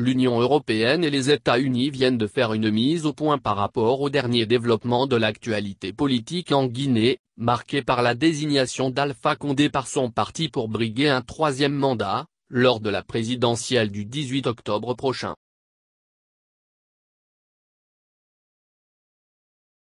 l'Union européenne et les États-Unis viennent de faire une mise au point par rapport au dernier développement de l'actualité politique en Guinée, marqué par la désignation d'Alpha Condé par son parti pour briguer un troisième mandat, lors de la présidentielle du 18 octobre prochain.